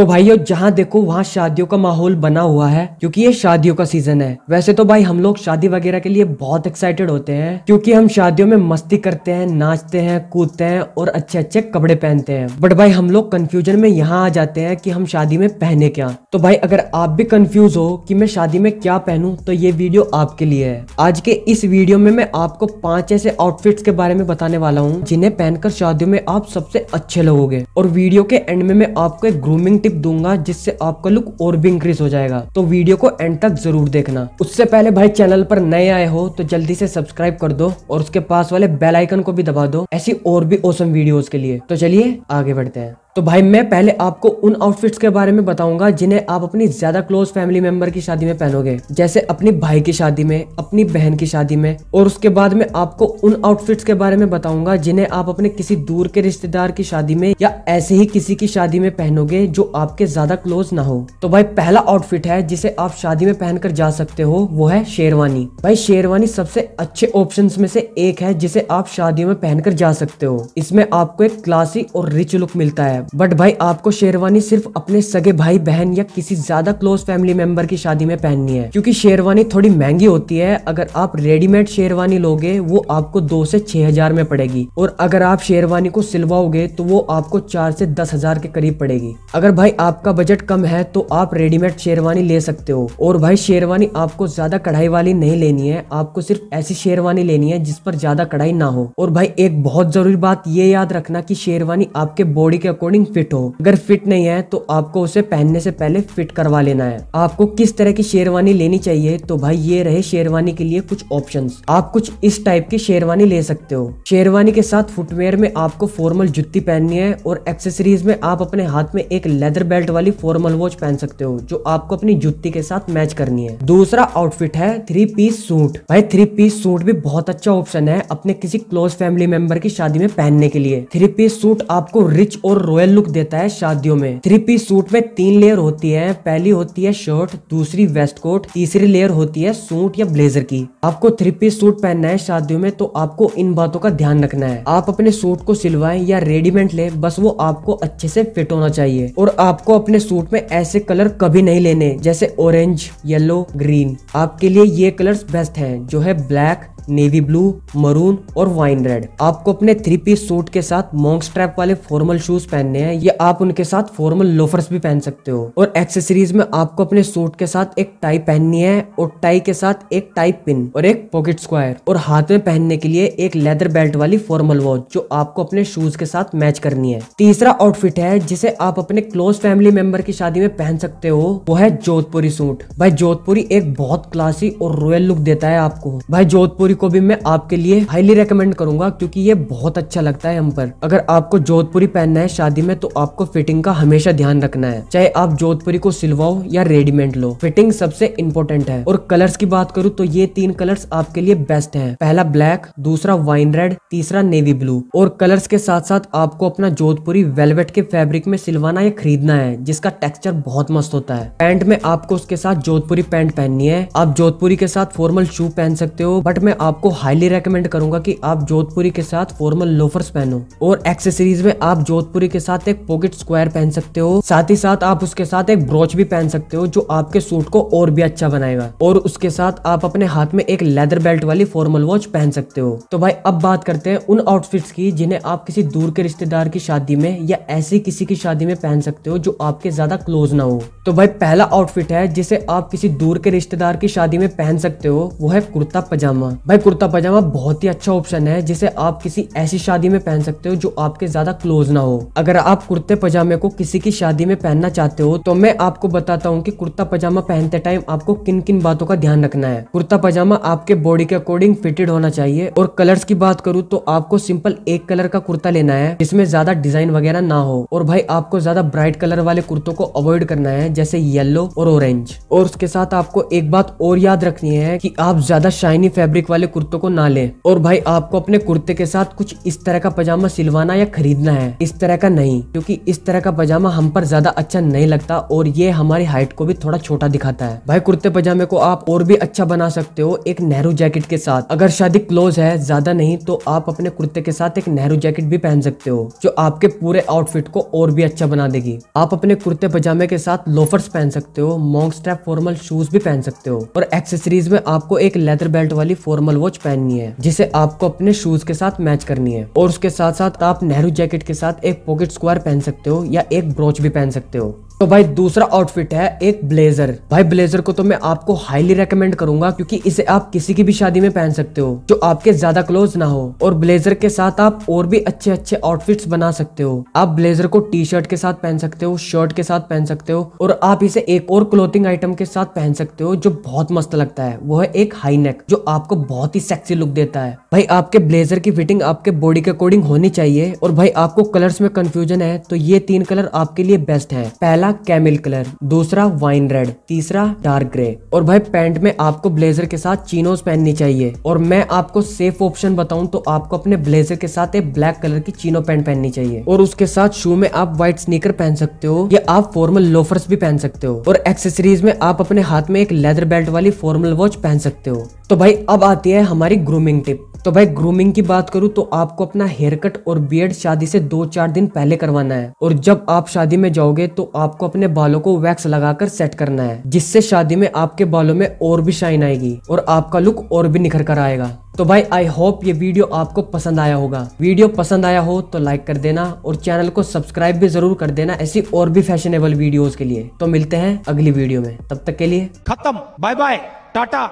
तो भाइयों जहाँ देखो वहाँ शादियों का माहौल बना हुआ है क्योंकि ये शादियों का सीजन है वैसे तो भाई हम लोग शादी वगैरह के लिए बहुत एक्साइटेड होते हैं क्योंकि हम शादियों में मस्ती करते हैं नाचते हैं कूदते हैं और अच्छे अच्छे कपड़े पहनते हैं बट भाई हम लोग कंफ्यूजन में यहाँ आ जाते हैं की हम शादी में पहने क्या तो भाई अगर आप भी कंफ्यूज हो की मैं शादी में क्या पहनू तो ये वीडियो आपके लिए है आज के इस वीडियो में मैं आपको पांच ऐसे आउटफिट्स के बारे में बताने वाला हूँ जिन्हें पहनकर शादियों में आप सबसे अच्छे लोगोगे और वीडियो के एंड में मैं आपको एक ग्रूमिंग टिप टिप दूंगा जिससे आपका लुक और भी इंक्रीज हो जाएगा तो वीडियो को एंड तक जरूर देखना उससे पहले भाई चैनल पर नए आए हो तो जल्दी से सब्सक्राइब कर दो और उसके पास वाले बेलाइकन को भी दबा दो ऐसी और भी औसम वीडियो के लिए तो चलिए आगे बढ़ते हैं तो भाई मैं पहले आपको उन आउटफिट्स के बारे में बताऊंगा जिन्हें आप अपनी ज्यादा क्लोज फैमिली मेंबर की शादी में पहनोगे जैसे अपने भाई की शादी में अपनी बहन की शादी में और उसके बाद में आपको उन आउटफिट्स के बारे में बताऊंगा जिन्हें आप अपने किसी दूर के रिश्तेदार की शादी में या ऐसे ही किसी की शादी में पहनोगे जो आपके ज्यादा क्लोज ना हो तो भाई पहला आउटफिट है जिसे आप शादी में पहनकर जा सकते हो वो है शेरवानी भाई शेरवानी सबसे अच्छे ऑप्शन में से एक है जिसे आप शादियों में पहनकर जा सकते हो इसमें आपको एक क्लासी और रिच लुक मिलता है है बट भाई आपको शेरवानी सिर्फ अपने सगे भाई बहन या किसी ज्यादा क्लोज फैमिली मेंबर की शादी में पहननी है क्योंकि शेरवानी थोड़ी महंगी होती है अगर आप रेडीमेड शेरवानी लोगे वो आपको दो से छह हजार में पड़ेगी और अगर आप शेरवानी को सिलवाओगे तो वो आपको चार से दस हजार के करीब पड़ेगी अगर भाई आपका बजट कम है तो आप रेडीमेड शेरवानी ले सकते हो और भाई शेरवानी आपको ज्यादा कढ़ाई वाली नहीं लेनी है आपको सिर्फ ऐसी शेरवानी लेनी है जिस पर ज्यादा कढ़ाई ना हो और भाई एक बहुत जरूरी बात ये याद रखना की शेरवानी आपके बॉडी के अकॉर्डिंग अकॉर्डिंग फिट हो अगर फिट नहीं है तो आपको उसे पहनने से पहले फिट करवा लेना है आपको किस तरह की शेरवानी लेनी चाहिए तो भाई ये रहे शेरवानी के लिए कुछ ऑप्शन आप कुछ इस टाइप की शेरवानी ले सकते हो शेरवानी के साथ फुटवेयर में आपको फॉर्मल जुत्ती पहननी है और एक्सेसरीज में आप अपने हाथ में एक लेदर बेल्ट वाली फॉर्मल वॉच पहन सकते हो जो आपको अपनी जुत्ती के साथ मैच करनी है दूसरा आउटफिट है थ्री पीस सूट भाई थ्री पीस सूट भी बहुत अच्छा ऑप्शन है अपने किसी क्लोज फैमिली मेंबर की शादी में पहनने के लिए थ्री पीस सूट आपको रिच और रॉयल रॉयल लुक देता है शादियों में थ्री पीस सूट में तीन लेयर होती है पहली होती है शर्ट दूसरी वेस्ट कोट तीसरी लेयर होती है सूट या ब्लेजर की आपको थ्री पीस सूट पहनना है शादियों में तो आपको इन बातों का ध्यान रखना है आप अपने सूट को सिलवाए या रेडीमेड ले बस वो आपको अच्छे से फिट होना चाहिए और आपको अपने सूट में ऐसे कलर कभी नहीं लेने जैसे ऑरेंज येलो ग्रीन आपके लिए ये कलर बेस्ट है जो है ब्लैक नेवी ब्लू मरून और वाइन रेड आपको अपने थ्री पीस सूट के साथ मॉन्ग स्ट्रैप वाले फॉर्मल शूज पहनने हैं या आप उनके साथ फॉर्मल लोफर्स भी पहन सकते हो और एक्सेसरीज में आपको अपने सूट के साथ एक टाई पहननी है और टाई के साथ एक टाई पिन और एक पॉकेट स्क्वायर और हाथ में पहनने के लिए एक लेदर बेल्ट वाली फॉर्मल वॉच जो आपको अपने शूज के साथ मैच करनी है तीसरा आउटफिट है जिसे आप अपने क्लोज फैमिली मेंबर की शादी में पहन सकते हो वो है जोधपुरी सूट भाई जोधपुरी एक बहुत क्लासी और रॉयल लुक देता है आपको भाई जोधपुरी को भी मैं आपके लिए हाईली रिकमेंड करूंगा क्योंकि ये बहुत अच्छा लगता है हम पर अगर आपको जोधपुरी पहनना है शादी में तो आपको फिटिंग का हमेशा ध्यान रखना है चाहे आप जोधपुरी को सिलवाओ या रेडीमेड लो फिटिंग सबसे इम्पोर्टेंट है और कलर्स की बात करूँ तो ये तीन कलर्स आपके लिए बेस्ट है पहला ब्लैक दूसरा वाइन रेड तीसरा नेवी ब्लू और कलर्स के साथ साथ आपको अपना जोधपुरी वेलवेट के फैब्रिक में सिलवाना या खरीदना है जिसका टेक्सचर बहुत मस्त होता है पैंट में आपको उसके साथ जोधपुरी पैंट पहननी है आप जोधपुरी के साथ फॉर्मल शू पहन सकते हो बट मैं आपको हाईली रेकमेंड करूंगा कि आप जोधपुरी के साथ फॉर्मल लोफर्स पहनो और एक्सेसरीज में आप जोधपुरी के साथ एक पॉकेट स्क्वायर पहन सकते हो साथ ही साथ आप उसके साथ एक ब्रोच भी पहन सकते हो जो आपके सूट को और भी अच्छा बनाएगा और उसके साथ आप अपने हाथ में एक लेदर बेल्ट वाली फॉर्मल वॉच पहन सकते हो तो भाई अब बात करते हैं उन आउटफिट्स की जिन्हें आप किसी दूर के रिश्तेदार की शादी में या ऐसी किसी की शादी में पहन सकते हो जो आपके ज्यादा क्लोज ना हो तो भाई पहला आउटफिट है जिसे आप किसी दूर के रिश्तेदार की शादी में पहन सकते हो वो है कुर्ता पजामा भाई कुर्ता पजामा बहुत ही अच्छा ऑप्शन है जिसे आप किसी ऐसी शादी में पहन सकते हो जो आपके ज्यादा क्लोज ना हो अगर आप कुर्ते पजामे को किसी की शादी में पहनना चाहते हो तो मैं आपको बताता हूँ कि कुर्ता पजामा पहनते टाइम आपको किन किन बातों का ध्यान रखना है कुर्ता पजामा आपके बॉडी के अकॉर्डिंग फिटेड होना चाहिए और कलर्स की बात करूँ तो आपको सिंपल एक कलर का कुर्ता लेना है जिसमें ज्यादा डिजाइन वगैरह ना हो और भाई आपको ज्यादा ब्राइट कलर वाले कुर्तों को अवॉइड करना है जैसे येलो और ऑरेंज और उसके साथ आपको एक बात और याद रखनी है की आप ज्यादा शाइनी फेब्रिक वाले वाले कुर्ते को ना लें और भाई आपको अपने कुर्ते के साथ कुछ इस तरह का पजामा सिलवाना या खरीदना है इस तरह का नहीं क्योंकि इस तरह का पजामा हम पर ज्यादा अच्छा नहीं लगता और ये हमारी हाइट को भी थोड़ा छोटा दिखाता है भाई कुर्ते पजामे को आप और भी अच्छा बना सकते हो एक नेहरू जैकेट के साथ अगर शादी क्लोज है ज्यादा नहीं तो आप अपने कुर्ते के साथ एक नेहरू जैकेट भी पहन सकते हो जो आपके पूरे आउटफिट को और भी अच्छा बना देगी आप अपने कुर्ते पजामे के साथ लोफर्स पहन सकते हो मॉन्ग स्ट्रैप फॉर्मल शूज भी पहन सकते हो और एक्सेसरीज में आपको एक लेदर बेल्ट वाली फॉर्मल नॉर्मल वॉच पहननी है जिसे आपको अपने शूज के साथ मैच करनी है और उसके साथ साथ आप नेहरू जैकेट के साथ एक पॉकेट स्क्वायर पहन सकते हो या एक ब्रोच भी पहन सकते हो तो भाई दूसरा आउटफिट है एक ब्लेजर भाई ब्लेजर को तो मैं आपको हाईली रेकमेंड करूंगा क्योंकि इसे आप किसी की भी शादी में पहन सकते हो जो आपके ज्यादा क्लोज ना हो और ब्लेजर के साथ आप और भी अच्छे अच्छे आउटफिट्स बना सकते हो आप ब्लेजर को टी शर्ट के साथ पहन सकते हो शर्ट के साथ पहन सकते हो और आप इसे एक और क्लोथिंग आइटम के साथ पहन सकते हो जो बहुत मस्त लगता है वो है एक हाई नेक जो आपको बहुत ही सेक्सी लुक देता है भाई आपके ब्लेजर की फिटिंग आपके बॉडी के अकॉर्डिंग होनी चाहिए और भाई आपको कलर्स में कंफ्यूजन है तो ये तीन कलर आपके लिए बेस्ट है पहला पहला कैमिल कलर दूसरा वाइन रेड तीसरा डार्क ग्रे और भाई पैंट में आपको ब्लेजर के साथ चीनोज पहननी चाहिए और मैं आपको सेफ ऑप्शन बताऊं तो आपको अपने ब्लेजर के साथ एक ब्लैक कलर की चीनो पैंट पहननी चाहिए और उसके साथ शू में आप व्हाइट स्नीकर पहन सकते हो या आप फॉर्मल लोफर्स भी पहन सकते हो और एक्सेसरीज में आप अपने हाथ में एक लेदर बेल्ट वाली फॉर्मल वॉच पहन सकते हो तो भाई अब आती है हमारी ग्रूमिंग टिप तो भाई ग्रूमिंग की बात करूँ तो आपको अपना हेयर कट और बियर्ड शादी से दो चार दिन पहले करवाना है और जब आप शादी में जाओगे तो आपको अपने बालों को वैक्स लगाकर सेट करना है जिससे शादी में आपके बालों में और भी शाइन आएगी और आपका लुक और भी निखर कर आएगा तो भाई आई होप ये वीडियो आपको पसंद आया होगा वीडियो पसंद आया हो तो लाइक कर देना और चैनल को सब्सक्राइब भी जरूर कर देना ऐसी और भी फैशनेबल वीडियोस के लिए तो मिलते हैं अगली वीडियो में तब तक के लिए खत्म बाय बाय टाटा